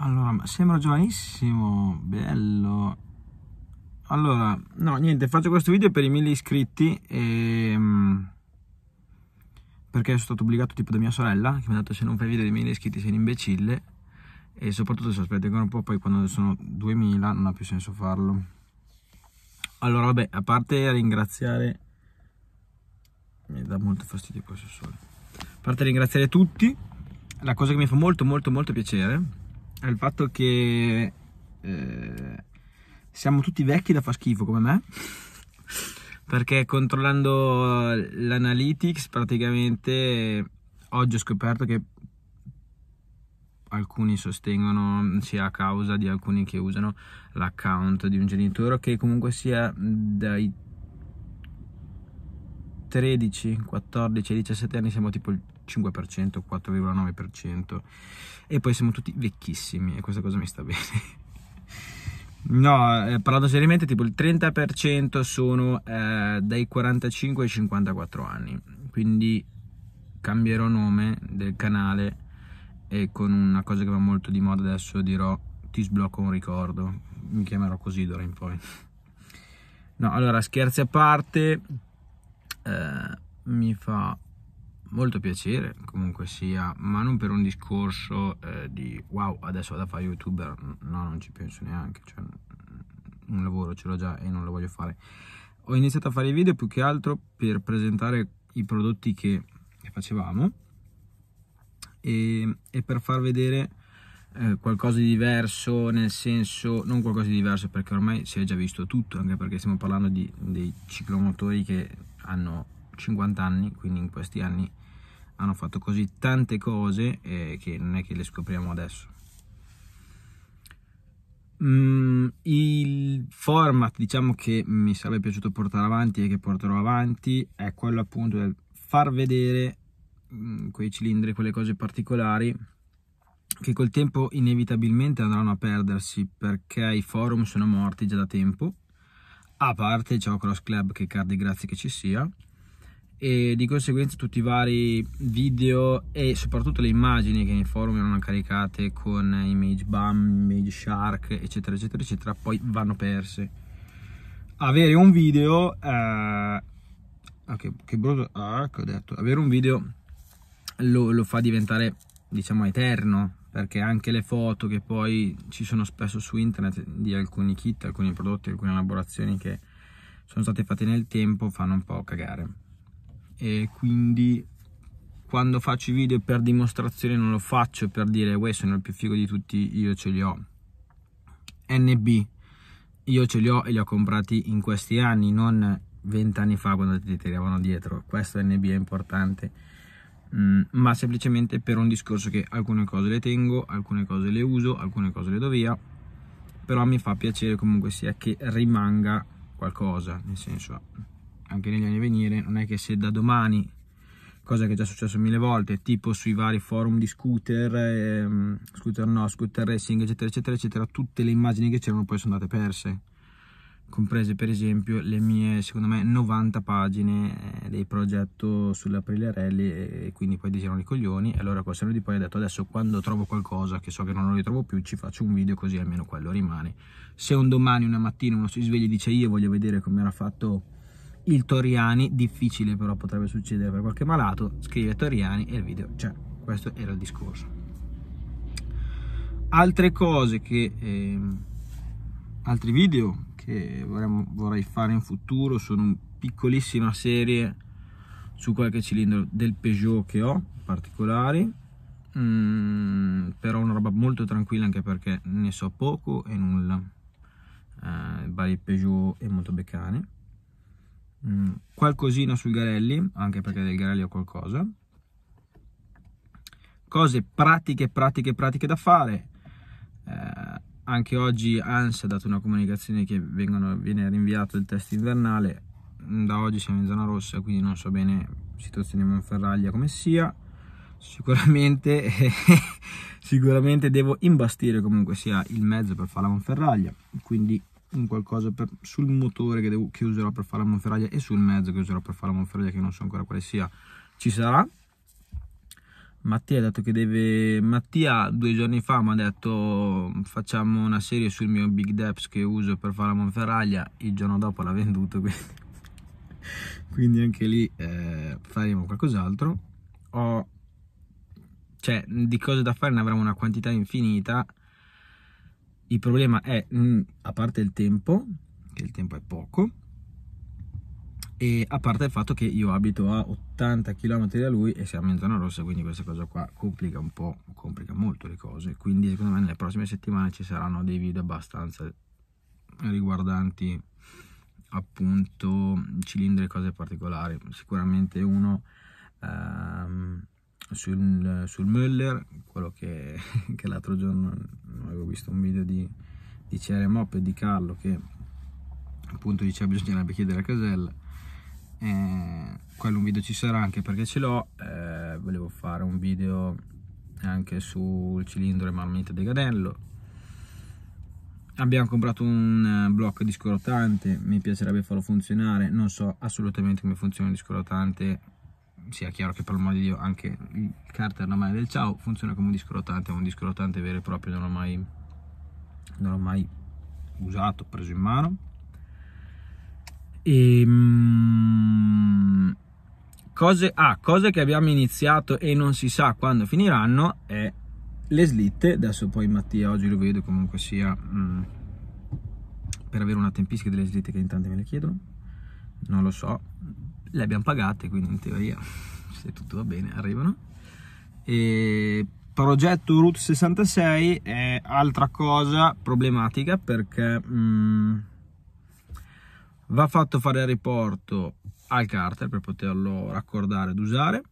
Allora, sembra giovanissimo, bello. Allora, no, niente, faccio questo video per i 1000 iscritti e, mm, perché sono stato obbligato tipo da mia sorella che mi ha detto se non fai video di 1000 iscritti sei un imbecille e soprattutto se aspetti ancora un po' poi quando sono 2000 non ha più senso farlo. Allora, vabbè, a parte ringraziare mi dà molto fastidio questo sole. A parte ringraziare tutti, la cosa che mi fa molto molto molto piacere è il fatto che eh, siamo tutti vecchi da fa schifo come me perché controllando l'analytics praticamente oggi ho scoperto che alcuni sostengono sia a causa di alcuni che usano l'account di un genitore che comunque sia dai 13, 14, 17 anni siamo tipo il 5%, 4,9% e poi siamo tutti vecchissimi e questa cosa mi sta bene. No, eh, parlando seriamente, tipo il 30% sono eh, dai 45 ai 54 anni, quindi cambierò nome del canale e con una cosa che va molto di moda adesso dirò ti sblocco un ricordo, mi chiamerò così d'ora in poi. No, allora scherzi a parte, eh, mi fa molto piacere comunque sia ma non per un discorso eh, di wow adesso vado a fare youtuber no non ci penso neanche cioè, un lavoro ce l'ho già e non lo voglio fare ho iniziato a fare i video più che altro per presentare i prodotti che, facevamo e, e, per far vedere eh, qualcosa di diverso nel senso non qualcosa di diverso perché ormai si è già visto tutto anche perché stiamo parlando di, dei ciclomotori che hanno 50 anni, quindi in questi anni hanno fatto così tante cose eh, che non è che le scopriamo adesso. Mm, il format diciamo che mi sarebbe piaciuto portare avanti e che porterò avanti è quello appunto del far vedere mm, quei cilindri, quelle cose particolari che col tempo inevitabilmente andranno a perdersi perché i forum sono morti già da tempo a parte ciò Cross Club che cardi grazie che ci sia e di conseguenza tutti i vari video e soprattutto le immagini che nei forum erano caricate con image bam, image shark eccetera eccetera eccetera poi vanno perse avere un video eh, okay, ah, che brutto ah, che ecco, ho detto avere un video lo, lo fa diventare diciamo eterno perché anche le foto che poi ci sono spesso su internet di alcuni kit alcuni prodotti alcune elaborazioni che sono state fatte nel tempo fanno un po' cagare e quindi quando faccio i video per dimostrazione non lo faccio per dire uè sono il più figo di tutti io ce li ho NB io ce li ho e li ho comprati in questi anni non vent'anni fa quando ti tiravano dietro questo NB è importante mm, ma semplicemente per un discorso che alcune cose le tengo alcune cose le uso alcune cose le do via però mi fa piacere comunque sia che rimanga qualcosa nel senso anche negli anni a venire, non è che se da domani, cosa che è già successo mille volte, tipo sui vari forum di scooter, ehm, scooter no, scooter racing, eccetera, eccetera, eccetera, tutte le immagini che c'erano poi sono andate perse, comprese per esempio le mie, secondo me, 90 pagine eh, del progetto sull'aprile Rally e, e quindi poi dicevano i coglioni e allora Corsano di poi ho detto adesso quando trovo qualcosa che so che non lo ritrovo più ci faccio un video così almeno quello rimane. Se un domani, una mattina uno si sveglia e dice io voglio vedere come era fatto il Toriani, difficile però potrebbe succedere per qualche malato, scrive Toriani e il video c'è. Questo era il discorso. Altre cose che... Eh, altri video che vorrei, vorrei fare in futuro sono un piccolissima serie su qualche cilindro del Peugeot che ho, particolari. Mm, però una roba molto tranquilla anche perché ne so poco e nulla. Eh, vari Peugeot e molto beccane mh, mm, qualcosina sui Garelli, anche perché del Garelli ho qualcosa. Cose pratiche, pratiche, pratiche da fare. Eh, anche oggi ANS ha dato una comunicazione che vengono, viene rinviato il test invernale. Mm, da oggi siamo in zona rossa, quindi non so bene situazione di Monferraglia come sia. Sicuramente, sicuramente devo imbastire comunque sia il mezzo per fare la Monferraglia. Quindi un qualcosa per, sul motore che, devo, che, userò per fare la monferraglia e sul mezzo che userò per fare la monferraglia che non so ancora quale sia ci sarà Mattia ha detto che deve Mattia due giorni fa mi ha detto facciamo una serie sul mio Big Depths che uso per fare la monferraglia il giorno dopo l'ha venduto quindi, quindi anche lì eh, faremo qualcos'altro ho cioè di cose da fare ne avremo una quantità infinita il problema è, mm, a parte il tempo, che il tempo è poco, e a parte il fatto che io abito a 80 km da lui e siamo in zona rossa, quindi questa cosa qua complica un po', complica molto le cose, quindi secondo me nelle prossime settimane ci saranno dei video abbastanza riguardanti appunto cilindri e cose particolari, sicuramente uno ehm, sul, sul Müller, quello che, che l'altro giorno avevo visto un video di, di CRMOP e di Carlo che appunto diceva bisognerebbe chiedere a Casella. Eh, quello un video ci sarà anche perché ce l'ho, eh, volevo fare un video anche sul cilindro e marmita di Gadello. Abbiamo comprato un eh, blocco di scorotante, mi piacerebbe farlo funzionare, non so assolutamente come funziona il discorotante sia chiaro che per l'amor di Dio anche il carter ormai del ciao funziona come un disco rotante, un disco rotante vero e proprio non l'ho mai, non l'ho mai usato, preso in mano. E, ehm, cose, ah, cose che abbiamo iniziato e non si sa quando finiranno è le slitte, adesso poi Mattia oggi lo vedo comunque sia mm, per avere una tempistica delle slitte che in tanti me le chiedono, non lo so, le abbiamo pagate, quindi in teoria, se tutto va bene, arrivano. E progetto Route 66 è altra cosa problematica perché mh, mm, va fatto fare il riporto al carter per poterlo raccordare ed usare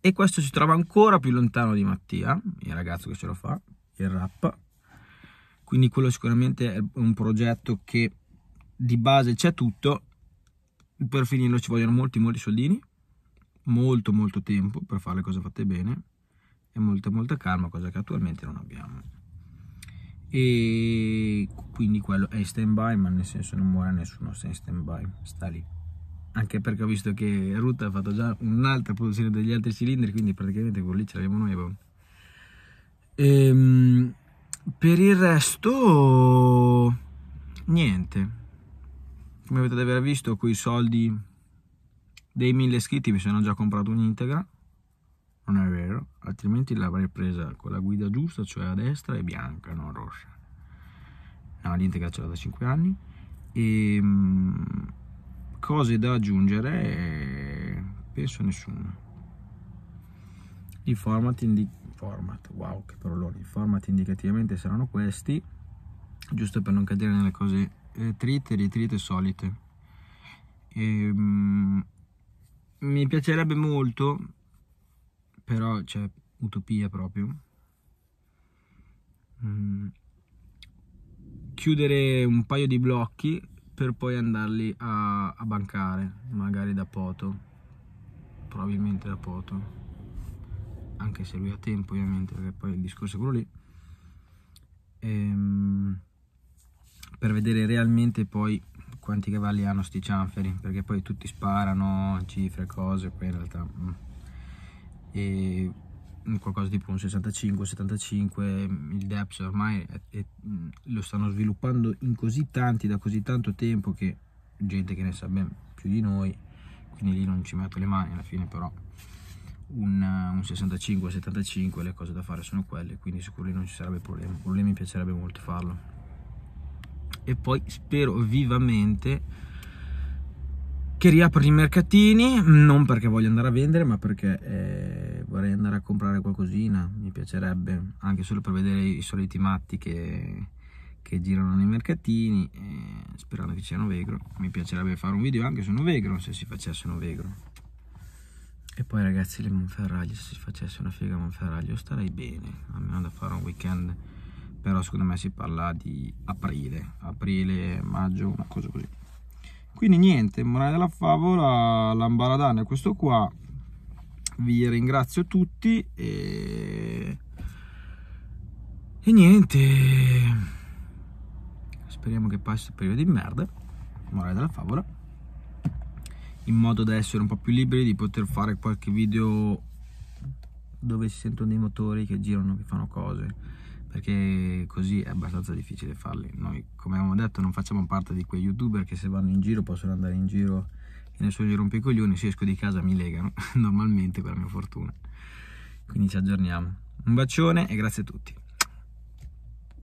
e questo si trova ancora più lontano di Mattia, il ragazzo che ce lo fa, il rap. Quindi quello sicuramente è un progetto che di base c'è tutto, per finirlo ci vogliono molti molti soldini molto molto tempo per fare le cose fatte bene e molta molta calma cosa che attualmente non abbiamo e quindi quello è stand by ma nel senso non muore nessuno sta in stand by sta lì anche perché ho visto che Ruta ha fatto già un'altra produzione degli altri cilindri quindi praticamente quello lì ce l'abbiamo noi boh. ehm, per il resto niente come potete aver visto i soldi dei 1000 iscritti mi sono già comprato un'integra non è vero altrimenti l'avrei presa con la guida giusta cioè a destra e bianca non rossa no l'integra ce l'ho da 5 anni e ehm, cose da aggiungere eh, penso nessuno Format, indi format, wow, che paroloni. I format indicativamente saranno questi, giusto per non cadere nelle cose eh, trite e ritrite solite. E, mm, mi piacerebbe molto, però c'è cioè, utopia proprio, mm, chiudere un paio di blocchi per poi andarli a, a bancare, magari da Poto, probabilmente da Poto anche se lui ha tempo ovviamente perché poi il discorso è quello lì ehm per vedere realmente poi quanti cavalli hanno sti cianferi perché poi tutti sparano cifre cose poi in realtà mm. e qualcosa tipo un 65 75 il DEPS ormai è, è, mm, lo stanno sviluppando in così tanti da così tanto tempo che gente che ne sa ben più di noi quindi lì non ci metto le mani alla fine però un, un 65 75 le cose da fare sono quelle quindi sicuramente non ci sarebbe problema problemi mi piacerebbe molto farlo e poi spero vivamente che riapri i mercatini, non perché voglio andare a vendere, ma perché eh, vorrei andare a comprare qualcosina, mi piacerebbe, anche solo per vedere i soliti matti che, che girano nei mercatini, eh, sperando che siano vegro, mi piacerebbe fare un video anche su Novegro, se si facesse Novegro. E poi ragazzi le Monferraglio, se si facesse una figa a Monferraglio starei bene, almeno da fare un weekend però secondo me si parla di aprile, aprile, maggio, una cosa così. Quindi niente, morale della favola, l'ambaradana è questo qua, vi ringrazio tutti e, e niente, speriamo che passi il periodo di merda, morale della favola, in modo da essere un po' più liberi di poter fare qualche video dove si sentono dei motori che girano, che fanno cose perché così è abbastanza difficile farli. Noi, come abbiamo detto, non facciamo parte di quei youtuber che se vanno in giro possono andare in giro e nessuno gli rompe i coglioni, se esco di casa mi legano, normalmente per la mia fortuna. Quindi ci aggiorniamo. Un bacione e grazie a tutti.